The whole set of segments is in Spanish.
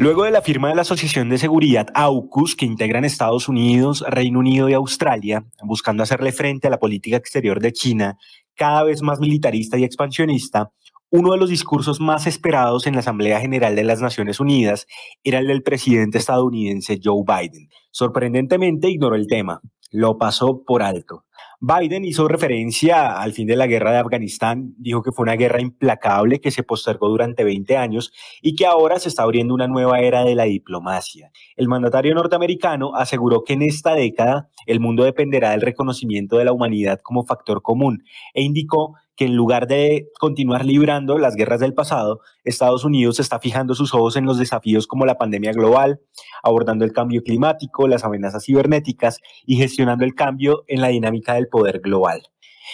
Luego de la firma de la Asociación de Seguridad AUKUS, que integran Estados Unidos, Reino Unido y Australia, buscando hacerle frente a la política exterior de China, cada vez más militarista y expansionista, uno de los discursos más esperados en la Asamblea General de las Naciones Unidas era el del presidente estadounidense Joe Biden. Sorprendentemente ignoró el tema, lo pasó por alto. Biden hizo referencia al fin de la guerra de Afganistán, dijo que fue una guerra implacable que se postergó durante 20 años y que ahora se está abriendo una nueva era de la diplomacia. El mandatario norteamericano aseguró que en esta década el mundo dependerá del reconocimiento de la humanidad como factor común e indicó que en lugar de continuar librando las guerras del pasado, Estados Unidos está fijando sus ojos en los desafíos como la pandemia global, abordando el cambio climático, las amenazas cibernéticas y gestionando el cambio en la dinámica del poder global.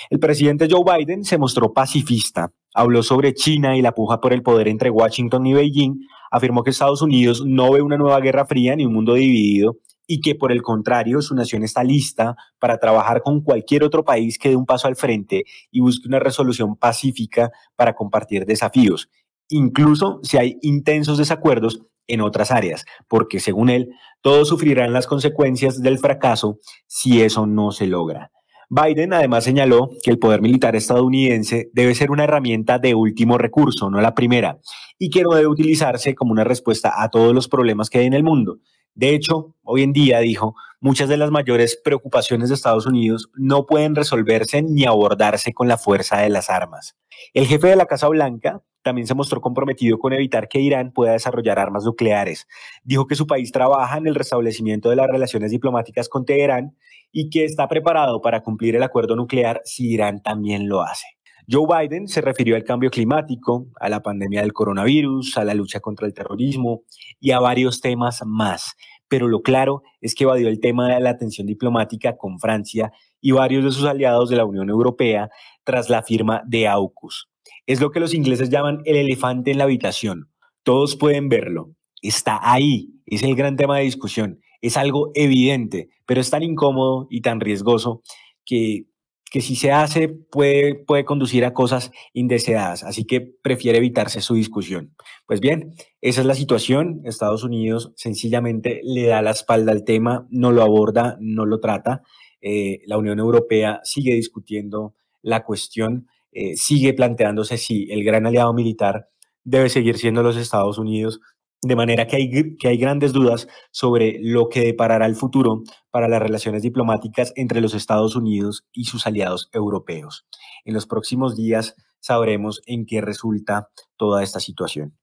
El presidente Joe Biden se mostró pacifista, habló sobre China y la puja por el poder entre Washington y Beijing, afirmó que Estados Unidos no ve una nueva guerra fría ni un mundo dividido y que por el contrario su nación está lista para trabajar con cualquier otro país que dé un paso al frente y busque una resolución pacífica para compartir desafíos, incluso si hay intensos desacuerdos en otras áreas, porque según él, todos sufrirán las consecuencias del fracaso si eso no se logra. Biden además señaló que el poder militar estadounidense debe ser una herramienta de último recurso, no la primera, y que no debe utilizarse como una respuesta a todos los problemas que hay en el mundo, de hecho, hoy en día, dijo, muchas de las mayores preocupaciones de Estados Unidos no pueden resolverse ni abordarse con la fuerza de las armas. El jefe de la Casa Blanca también se mostró comprometido con evitar que Irán pueda desarrollar armas nucleares. Dijo que su país trabaja en el restablecimiento de las relaciones diplomáticas con Teherán y que está preparado para cumplir el acuerdo nuclear si Irán también lo hace. Joe Biden se refirió al cambio climático, a la pandemia del coronavirus, a la lucha contra el terrorismo y a varios temas más. Pero lo claro es que evadió el tema de la tensión diplomática con Francia y varios de sus aliados de la Unión Europea tras la firma de AUKUS. Es lo que los ingleses llaman el elefante en la habitación. Todos pueden verlo. Está ahí. Es el gran tema de discusión. Es algo evidente, pero es tan incómodo y tan riesgoso que que si se hace puede, conducir a cosas indeseadas, así que prefiere evitarse su discusión. Pues bien, esa es la situación. Estados Unidos sencillamente le da la espalda al tema, no lo aborda, no lo trata. Eh, la Unión Europea sigue discutiendo la cuestión, eh, sigue planteándose si el gran aliado militar debe seguir siendo los Estados Unidos, de manera que hay, que hay grandes dudas sobre lo que deparará el futuro para las relaciones diplomáticas entre los Estados Unidos y sus aliados europeos. En los próximos días sabremos en qué resulta toda esta situación.